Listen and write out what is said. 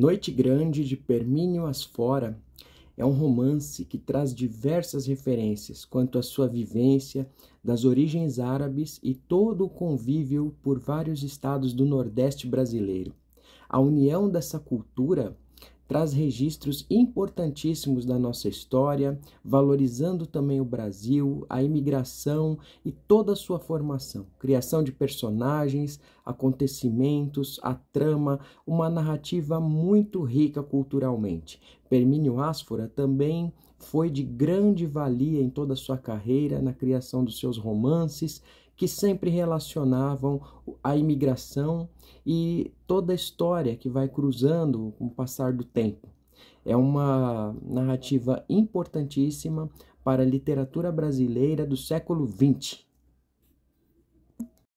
Noite Grande de Permínio Asfora é um romance que traz diversas referências quanto à sua vivência, das origens árabes e todo o convívio por vários estados do Nordeste brasileiro. A união dessa cultura traz registros importantíssimos da nossa história, valorizando também o Brasil, a imigração e toda a sua formação, criação de personagens, acontecimentos, a trama, uma narrativa muito rica culturalmente. Permínio Ásfora também foi de grande valia em toda a sua carreira na criação dos seus romances, que sempre relacionavam a imigração e toda a história que vai cruzando com o passar do tempo. É uma narrativa importantíssima para a literatura brasileira do século XX.